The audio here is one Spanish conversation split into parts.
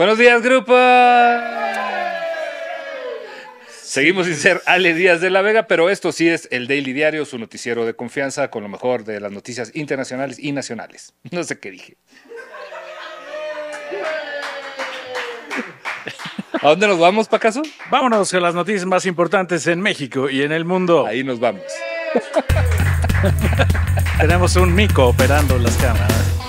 Buenos días, grupo. Seguimos sin ser Ale Díaz de la Vega, pero esto sí es el Daily Diario, su noticiero de confianza con lo mejor de las noticias internacionales y nacionales. No sé qué dije. ¿A dónde nos vamos, Pacaso? Vámonos a las noticias más importantes en México y en el mundo. Ahí nos vamos. Tenemos un mico operando las cámaras.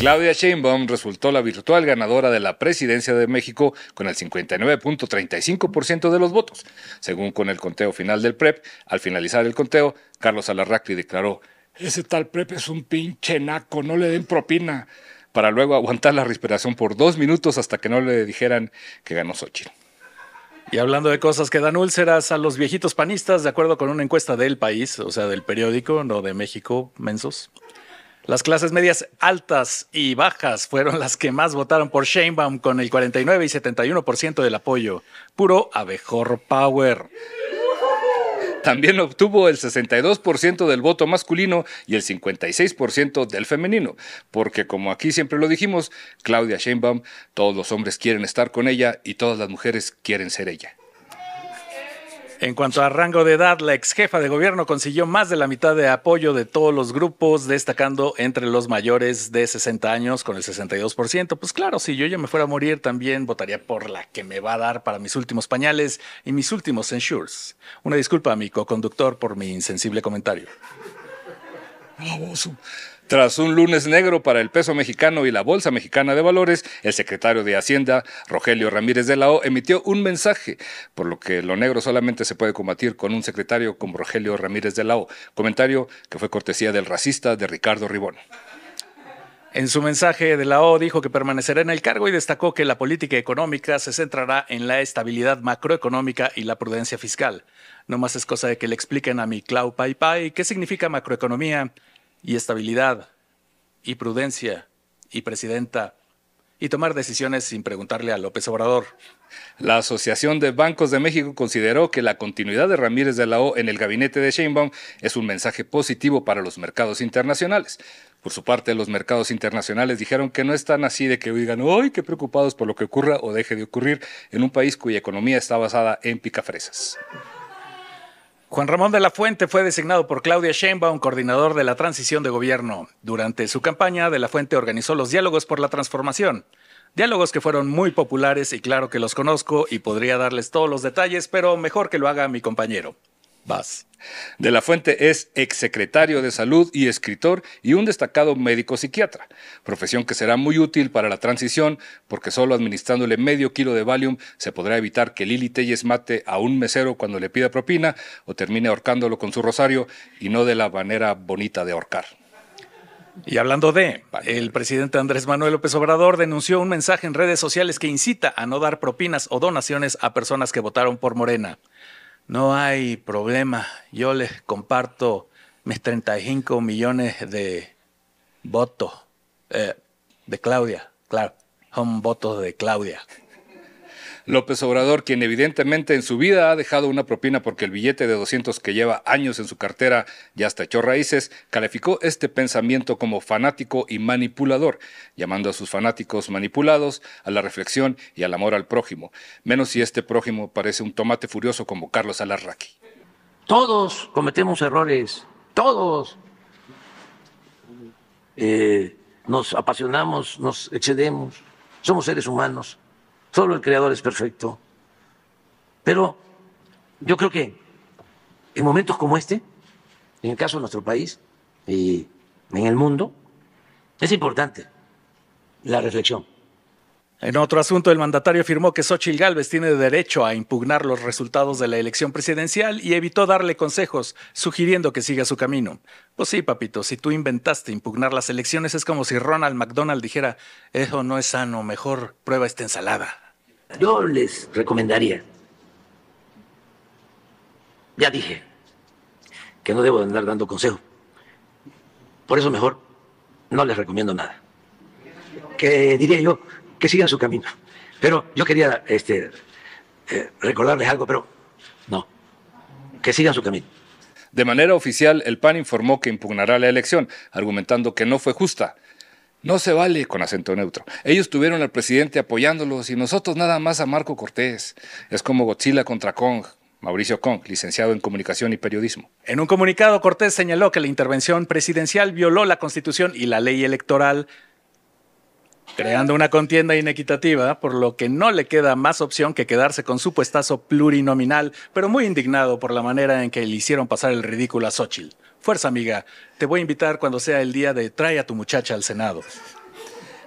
Claudia Sheinbaum resultó la virtual ganadora de la presidencia de México con el 59.35% de los votos. Según con el conteo final del PREP, al finalizar el conteo, Carlos Alarracli declaró, ese tal PREP es un pinche naco, no le den propina, para luego aguantar la respiración por dos minutos hasta que no le dijeran que ganó Xochitl. Y hablando de cosas que dan úlceras a los viejitos panistas, de acuerdo con una encuesta del país, o sea, del periódico, no de México, mensos, las clases medias altas y bajas fueron las que más votaron por Sheinbaum con el 49 y 71% del apoyo. Puro abejor power. También obtuvo el 62% del voto masculino y el 56% del femenino, porque como aquí siempre lo dijimos, Claudia Sheinbaum, todos los hombres quieren estar con ella y todas las mujeres quieren ser ella. En cuanto a rango de edad, la ex jefa de gobierno consiguió más de la mitad de apoyo de todos los grupos, destacando entre los mayores de 60 años con el 62%. Pues claro, si yo ya me fuera a morir, también votaría por la que me va a dar para mis últimos pañales y mis últimos censures. Una disculpa a mi co-conductor por mi insensible comentario. Tras un lunes negro para el peso mexicano y la Bolsa Mexicana de Valores, el secretario de Hacienda, Rogelio Ramírez de la O, emitió un mensaje, por lo que lo negro solamente se puede combatir con un secretario como Rogelio Ramírez de la O. Comentario que fue cortesía del racista de Ricardo Ribón. En su mensaje de la O dijo que permanecerá en el cargo y destacó que la política económica se centrará en la estabilidad macroeconómica y la prudencia fiscal. No más es cosa de que le expliquen a mi Clau Pai qué significa macroeconomía y estabilidad y prudencia y presidenta y tomar decisiones sin preguntarle a López Obrador. La Asociación de Bancos de México consideró que la continuidad de Ramírez de la O en el gabinete de Sheinbaum es un mensaje positivo para los mercados internacionales. Por su parte, los mercados internacionales dijeron que no están así de que digan, ¡Ay, qué preocupados por lo que ocurra o deje de ocurrir en un país cuya economía está basada en picafresas. Juan Ramón de la Fuente fue designado por Claudia Sheinbaum coordinador de la transición de gobierno. Durante su campaña, de la Fuente organizó los diálogos por la transformación. Diálogos que fueron muy populares y claro que los conozco y podría darles todos los detalles, pero mejor que lo haga mi compañero. Vas. De la Fuente es exsecretario de Salud y escritor y un destacado médico psiquiatra, profesión que será muy útil para la transición porque solo administrándole medio kilo de Valium se podrá evitar que Lili Telles mate a un mesero cuando le pida propina o termine ahorcándolo con su rosario y no de la manera bonita de ahorcar. Y hablando de, el presidente Andrés Manuel López Obrador denunció un mensaje en redes sociales que incita a no dar propinas o donaciones a personas que votaron por Morena. No hay problema. Yo les comparto mis 35 millones de votos eh, de Claudia. Claro, son votos de Claudia. López Obrador, quien evidentemente en su vida ha dejado una propina porque el billete de 200 que lleva años en su cartera ya está echó raíces, calificó este pensamiento como fanático y manipulador, llamando a sus fanáticos manipulados a la reflexión y al amor al prójimo, menos si este prójimo parece un tomate furioso como Carlos Alarraqui. Todos cometemos errores, todos. Eh, nos apasionamos, nos excedemos, somos seres humanos. Solo el creador es perfecto. Pero yo creo que en momentos como este, en el caso de nuestro país y en el mundo, es importante la reflexión. En otro asunto, el mandatario afirmó que Xochitl Gálvez tiene derecho a impugnar los resultados de la elección presidencial y evitó darle consejos, sugiriendo que siga su camino. Pues sí, papito, si tú inventaste impugnar las elecciones es como si Ronald McDonald dijera, eso no es sano, mejor prueba esta ensalada. Yo les recomendaría, ya dije, que no debo andar dando consejo. Por eso mejor no les recomiendo nada. ¿Qué diría yo, que sigan su camino. Pero yo quería este, eh, recordarles algo, pero no, que sigan su camino. De manera oficial, el PAN informó que impugnará la elección, argumentando que no fue justa. No se vale con acento neutro. Ellos tuvieron al presidente apoyándolos y nosotros nada más a Marco Cortés. Es como Godzilla contra Kong. Mauricio Kong, licenciado en Comunicación y Periodismo. En un comunicado, Cortés señaló que la intervención presidencial violó la Constitución y la ley electoral creando una contienda inequitativa, por lo que no le queda más opción que quedarse con su puestazo plurinominal, pero muy indignado por la manera en que le hicieron pasar el ridículo a Xochitl. Fuerza, amiga, te voy a invitar cuando sea el día de trae a tu muchacha al Senado.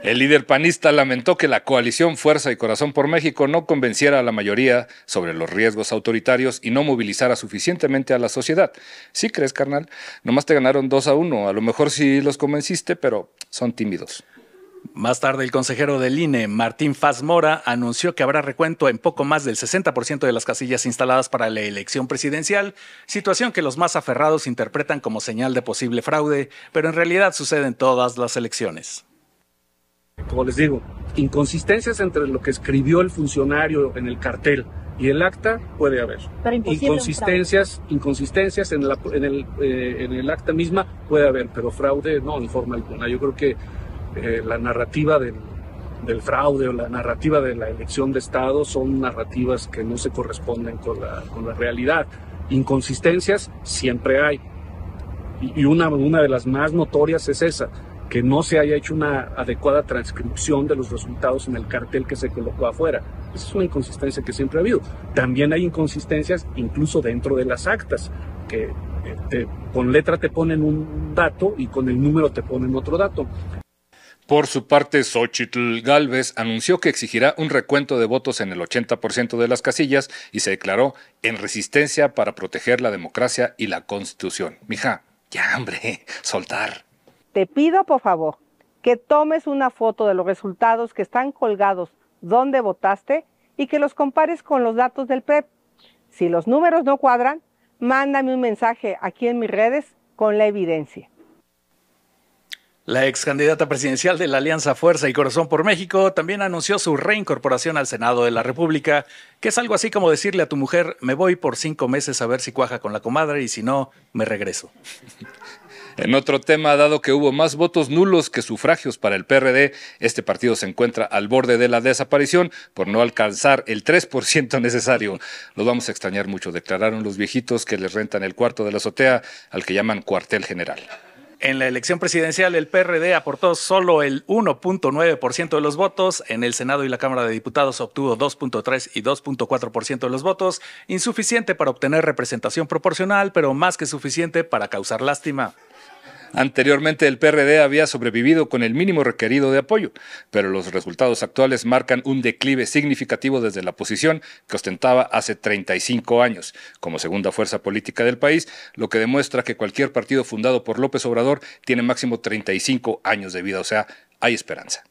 El líder panista lamentó que la coalición Fuerza y Corazón por México no convenciera a la mayoría sobre los riesgos autoritarios y no movilizara suficientemente a la sociedad. Sí crees, carnal, nomás te ganaron dos a uno. A lo mejor sí los convenciste, pero son tímidos. Más tarde, el consejero del INE, Martín Faz Mora, anunció que habrá recuento en poco más del 60% de las casillas instaladas para la elección presidencial, situación que los más aferrados interpretan como señal de posible fraude, pero en realidad sucede en todas las elecciones. Como les digo, inconsistencias entre lo que escribió el funcionario en el cartel y el acta puede haber. inconsistencias, inconsistencias en, la, en, el, eh, en el acta misma puede haber, pero fraude no, en forma alguna. Yo creo que eh, la narrativa del, fraude o la narrativa de la elección de Estado son narrativas que no se corresponden con la, realidad. Inconsistencias siempre hay. Y, una, una de las más notorias es esa, que no se haya hecho una adecuada transcripción de los resultados en el cartel que se colocó afuera. Esa es una inconsistencia que siempre ha habido. También hay inconsistencias incluso dentro de las actas, que eh, con letra te ponen un dato y con el número te ponen otro dato. Por su parte, Xochitl Galvez anunció que exigirá un recuento de votos en el 80% de las casillas y se declaró en resistencia para proteger la democracia y la constitución. Mija, ya hambre, soltar. Te pido por favor que tomes una foto de los resultados que están colgados donde votaste y que los compares con los datos del PREP. E si los números no cuadran, mándame un mensaje aquí en mis redes con la evidencia. La ex candidata presidencial de la Alianza Fuerza y Corazón por México también anunció su reincorporación al Senado de la República, que es algo así como decirle a tu mujer, me voy por cinco meses a ver si cuaja con la comadre y si no, me regreso. En otro tema, dado que hubo más votos nulos que sufragios para el PRD, este partido se encuentra al borde de la desaparición por no alcanzar el 3% necesario. Los vamos a extrañar mucho, declararon los viejitos que les rentan el cuarto de la azotea, al que llaman cuartel general. En la elección presidencial, el PRD aportó solo el 1.9% de los votos. En el Senado y la Cámara de Diputados obtuvo 2.3 y 2.4% de los votos, insuficiente para obtener representación proporcional, pero más que suficiente para causar lástima. Anteriormente el PRD había sobrevivido con el mínimo requerido de apoyo, pero los resultados actuales marcan un declive significativo desde la posición que ostentaba hace 35 años como segunda fuerza política del país, lo que demuestra que cualquier partido fundado por López Obrador tiene máximo 35 años de vida, o sea, hay esperanza.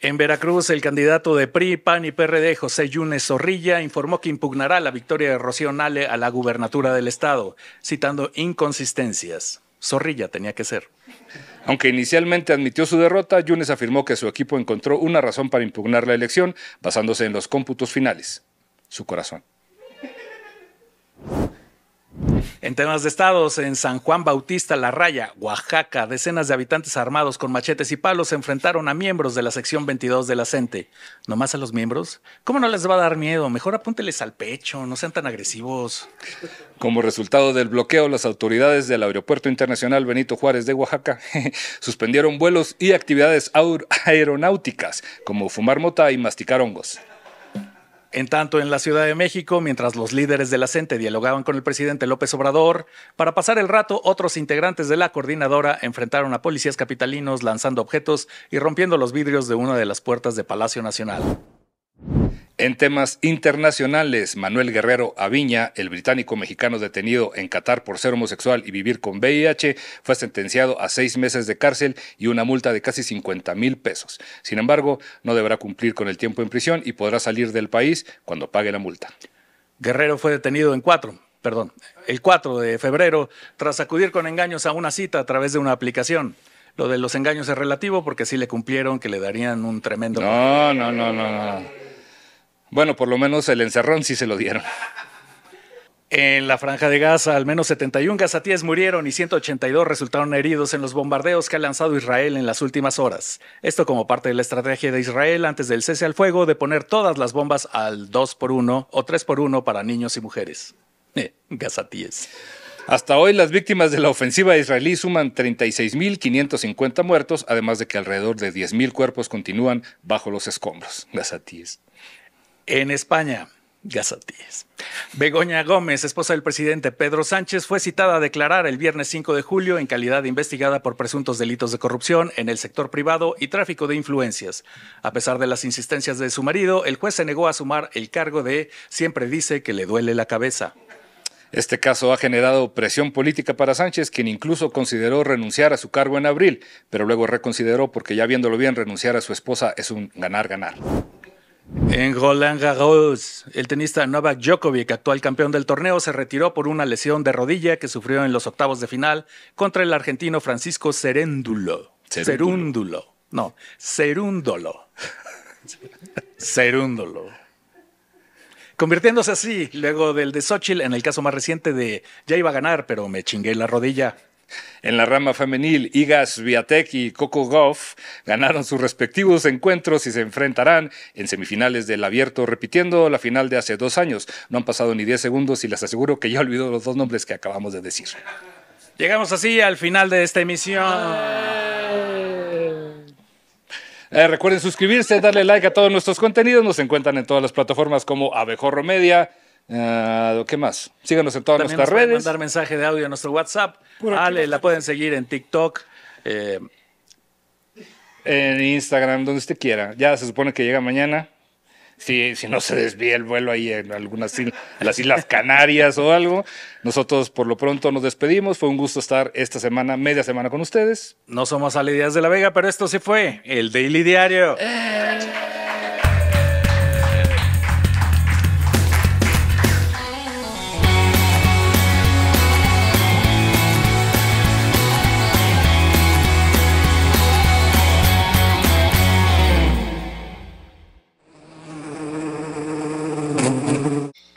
En Veracruz, el candidato de PRI, PAN y PRD, José Yunes Zorrilla, informó que impugnará la victoria de Rocío Nale a la gubernatura del Estado, citando inconsistencias. Zorrilla tenía que ser. Aunque inicialmente admitió su derrota, Yunes afirmó que su equipo encontró una razón para impugnar la elección basándose en los cómputos finales, su corazón. En temas de estados, en San Juan Bautista, La Raya, Oaxaca, decenas de habitantes armados con machetes y palos se enfrentaron a miembros de la sección 22 de la CENTE. ¿Nomás a los miembros? ¿Cómo no les va a dar miedo? Mejor apúnteles al pecho, no sean tan agresivos. Como resultado del bloqueo, las autoridades del Aeropuerto Internacional Benito Juárez de Oaxaca suspendieron vuelos y actividades aeronáuticas, como fumar mota y masticar hongos. En tanto, en la Ciudad de México, mientras los líderes de la CENTE dialogaban con el presidente López Obrador, para pasar el rato, otros integrantes de la coordinadora enfrentaron a policías capitalinos lanzando objetos y rompiendo los vidrios de una de las puertas de Palacio Nacional. En temas internacionales, Manuel Guerrero Aviña, el británico mexicano detenido en Qatar por ser homosexual y vivir con VIH, fue sentenciado a seis meses de cárcel y una multa de casi 50 mil pesos. Sin embargo, no deberá cumplir con el tiempo en prisión y podrá salir del país cuando pague la multa. Guerrero fue detenido en cuatro, perdón, el 4 de febrero, tras acudir con engaños a una cita a través de una aplicación. Lo de los engaños es relativo porque sí le cumplieron que le darían un tremendo... No, no, no, no, no. Bueno, por lo menos el encerrón sí se lo dieron. En la franja de Gaza, al menos 71 gazatíes murieron y 182 resultaron heridos en los bombardeos que ha lanzado Israel en las últimas horas. Esto como parte de la estrategia de Israel antes del cese al fuego de poner todas las bombas al 2 por 1 o 3 por 1 para niños y mujeres. Eh, gazatíes. Hasta hoy las víctimas de la ofensiva israelí suman 36.550 muertos, además de que alrededor de 10.000 cuerpos continúan bajo los escombros. Gazatíes. En España, Gazatíes. Begoña Gómez, esposa del presidente Pedro Sánchez, fue citada a declarar el viernes 5 de julio en calidad de investigada por presuntos delitos de corrupción en el sector privado y tráfico de influencias. A pesar de las insistencias de su marido, el juez se negó a sumar el cargo de siempre dice que le duele la cabeza. Este caso ha generado presión política para Sánchez, quien incluso consideró renunciar a su cargo en abril, pero luego reconsideró porque ya viéndolo bien, renunciar a su esposa es un ganar-ganar. En Roland Garros, el tenista Novak Djokovic, actual campeón del torneo, se retiró por una lesión de rodilla que sufrió en los octavos de final contra el argentino Francisco Seréndulo. serúndulo No, serúndolo serúndolo Convirtiéndose así, luego del de Xochitl, en el caso más reciente de ya iba a ganar, pero me chingué la rodilla. En la rama femenil, Igas, Viatek y Coco Goff ganaron sus respectivos encuentros y se enfrentarán en semifinales del abierto, repitiendo la final de hace dos años. No han pasado ni 10 segundos y les aseguro que ya olvidó los dos nombres que acabamos de decir. Llegamos así al final de esta emisión. Eh, recuerden suscribirse, darle like a todos nuestros contenidos. Nos encuentran en todas las plataformas como Abejorro Media. ¿Lo ah, ¿Qué más? Síganos en todas nuestras pueden mandar mensaje de audio a nuestro WhatsApp. Ale, la pueden seguir en TikTok. Eh, en Instagram, donde usted quiera. Ya se supone que llega mañana. Si, no se desvía el vuelo ahí en algunas islas, las Islas Canarias o algo. Nosotros por lo pronto nos despedimos. Fue un gusto estar esta semana, media semana con ustedes. No somos Ale Díaz de la Vega, pero esto sí fue el Daily Diario. Eh.